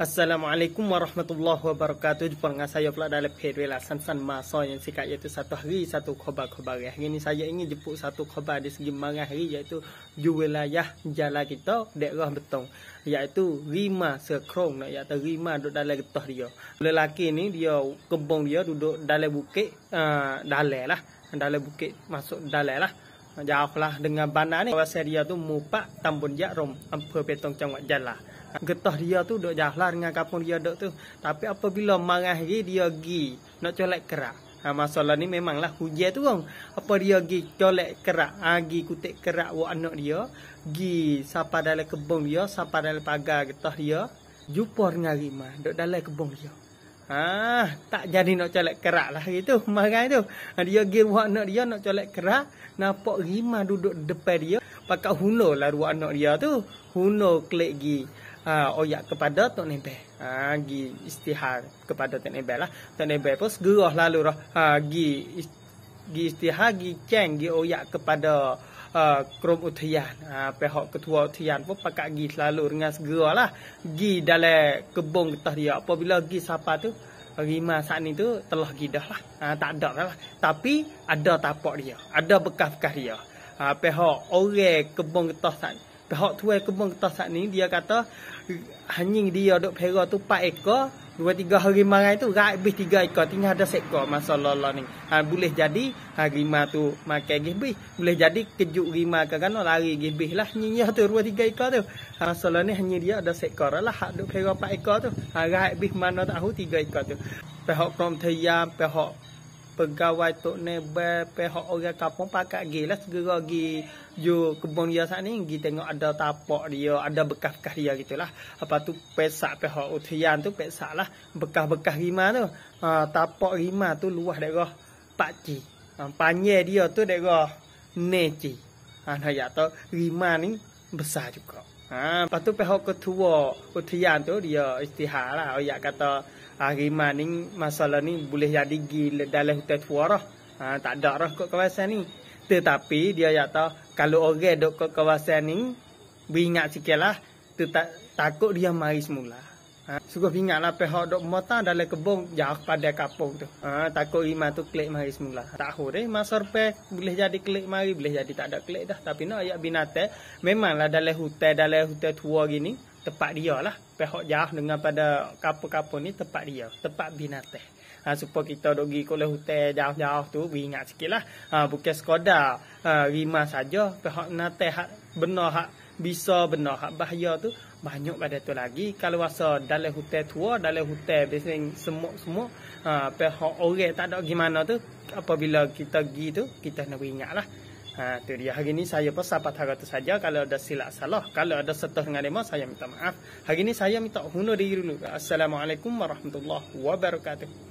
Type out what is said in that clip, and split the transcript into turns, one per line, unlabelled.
Assalamualaikum warahmatullahi wabarakatuh. Jumpa dengan saya pula dalam san Sansan Masa yang sikat iaitu satu hari satu khabar-khabar. Hari ini saya ingin jemput satu khabar di segi mana hari iaitu di wilayah jalan kita daerah Betong iaitu Rima Sekrong nak iaitu Rima duduk dalam getah dia. Lelaki ni dia kebong dia duduk dalam bukit a uh, dalam lah. Dalam bukit masuk dalam lah. Jauh lah dengan bandar ni Kawasan dia tu Mupak Tambun Jakrom Ampah Betong, Cangwat Jalan getah dia tu dok jahlar dengan kampung dia dok tu tapi apabila marah dia dia gi nak colek kerak ha, masalah ni memanglah hujan tu bang apa dia gi colek kerak ha, kutik kerak wak anak dia gi sapa dalam kebun dia sapa dalam pagar getah dia jumpa dengan lima dok dalam kebun dia Ah, tak jadi nak colek kerak lah gitu. Marah tu. Ha, dia gi buat anak dia nak colek kerak. Nampak rimah duduk depan dia. Pakai hunuh lah buat anak dia tu. Hunuh klik gi ha, oyak kepada Tok Nebel. Ha, gi istihar kepada Tok Nebel lah. Tok Nebel pun segera lalu lah. Ha, gi, gi istihar, gi ceng, gi oyak kepada uh, ha, Krom Utian. Ha, pihak ketua Utian pun pakat gi selalu dengan segera lah. Gi dalam kebun ketah dia. Apabila gi sapa tu, Rima saat ni tu telah dah lah. Ha, tak ada lah. Tapi ada tapak dia. Ada bekas-bekas dia. Ha, pihak orang kebun ketah saat ni. Hak tu aku pun kata saat ni dia kata Hanying dia duk pera tu 4 ekor Dua tiga hari marai tu Rai bih tiga ekor Tinggal ada seekor masalah lah ni ha, Boleh jadi harimau tu makai gih Boleh jadi kejuk rima ke kan Lari gih bih lah Nyinyi tu dua tiga ekor tu ha, Masalah ni hanya dia ada seekor lah Hak duk pera 4 ekor tu ha, Rai bih mana tahu tiga ekor tu Pihak prom teriam Pihak pegawai tok ne be pehok orang kampung pakak gi lah segera gi ju kebun dia sat ni gi tengok ada tapak dia ada bekas-bekas dia gitulah apa tu pesak pehok utian tu pesak lah bekas-bekas rima tu ha, tapak rima tu luas daerah pak ci ha, dia tu daerah ne ci ha nah ya tu rima ni besar juga ha lepas tu pehok ketua utian tu dia istihar lah ayat kata hari ni masalah ni boleh jadi gila dalam hutan tuara ha, tak ada lah kat kawasan ni tetapi dia ya tahu kalau orang duduk kat kawasan ni beringat sikit lah tetap, takut dia mari semula ha, suruh ingat lah pihak duduk mata dalam kebong jauh pada kapung tu ha, takut ima tu klik mari semula tak hore deh masa rupai boleh jadi klik mari boleh jadi tak ada klik dah tapi nak no, ayat binatang memanglah dalam hutan dalam hutan tua gini tempat dia lah pihak jauh dengan pada kapu-kapu ni tempat dia tempat binatang ha, supaya kita dok ke oleh hutan jauh-jauh tu ingat sikit lah ha, bukan sekadar ha, rimah saja pihak natih hak benar hak bisa benar hak bahaya tu banyak pada tu lagi kalau rasa dalam hutan tua dalam hutan biasanya semua-semua ha, pihak orang tak ada gimana tu apabila kita pergi tu kita nak ingat lah Ha, tu dia hari ini saya pun sapat hara tu saja kalau ada silap salah kalau ada setah dengan dia saya minta maaf hari ini saya minta hunur diri dulu assalamualaikum warahmatullahi wabarakatuh